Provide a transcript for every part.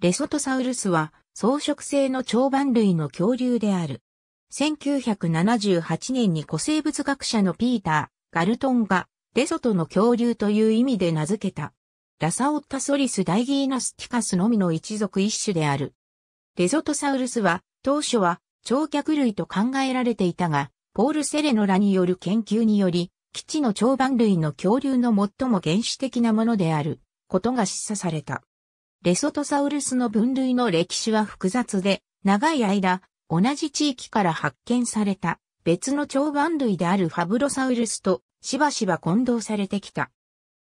レソトサウルスは草食性の長板類の恐竜である。1978年に古生物学者のピーター・ガルトンがレソトの恐竜という意味で名付けた。ラサオッタソリス・ダイギーナスティカスのみの一族一種である。レソトサウルスは当初は長脚類と考えられていたが、ポール・セレノラによる研究により、基地の長板類の恐竜の最も原始的なものであることが示唆された。レソトサウルスの分類の歴史は複雑で、長い間、同じ地域から発見された別の長眼類であるファブロサウルスとしばしば混同されてきた。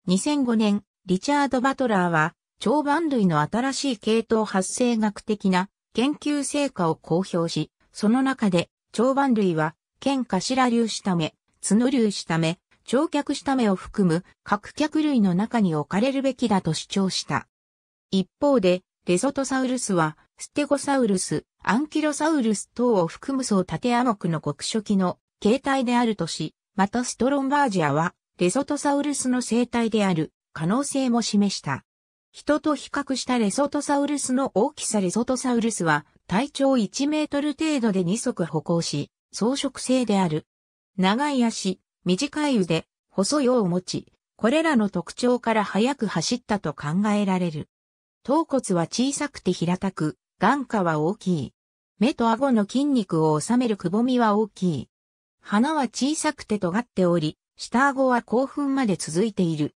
2005年、リチャード・バトラーは、長板類の新しい系統発生学的な研究成果を公表し、その中で、長板類は、剣頭粒子ため、角粒子ため、長脚下目を含む各脚類の中に置かれるべきだと主張した。一方で、レソトサウルスは、ステゴサウルス、アンキロサウルス等を含む層縦亜目の極初期の形態であるとし、またストロンバージアは、レソトサウルスの生態である可能性も示した。人と比較したレソトサウルスの大きさレソトサウルスは体長1メートル程度で2足歩行し、装飾性である。長い足、短い腕、細い尾を持ち、これらの特徴から速く走ったと考えられる。頭骨は小さくて平たく、眼下は大きい。目と顎の筋肉を収めるくぼみは大きい。鼻は小さくて尖っており、下顎は興奮まで続いている。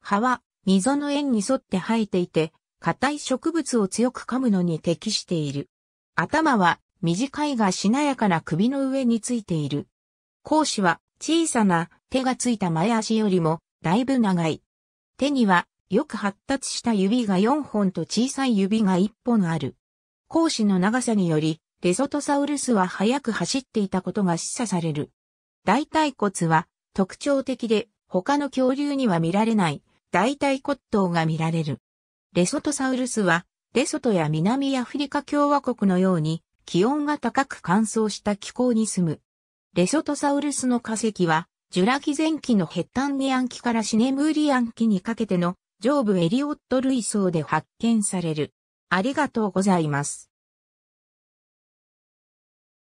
葉は溝の縁に沿って生えていて、硬い植物を強く噛むのに適している。頭は短いがしなやかな首の上についている。講師は小さな手がついた前足よりもだいぶ長い。手にはよく発達した指が4本と小さい指が1本ある。講師の長さにより、レソトサウルスは速く走っていたことが示唆される。大腿骨は特徴的で他の恐竜には見られない大腿骨頭が見られる。レソトサウルスはレソトや南アフリカ共和国のように気温が高く乾燥した気候に住む。レソトサウルスの化石はジュラ紀前期のヘッタンニアン期からシネムーリアン期にかけての上部エリオット類層で発見される。ありがとうございます。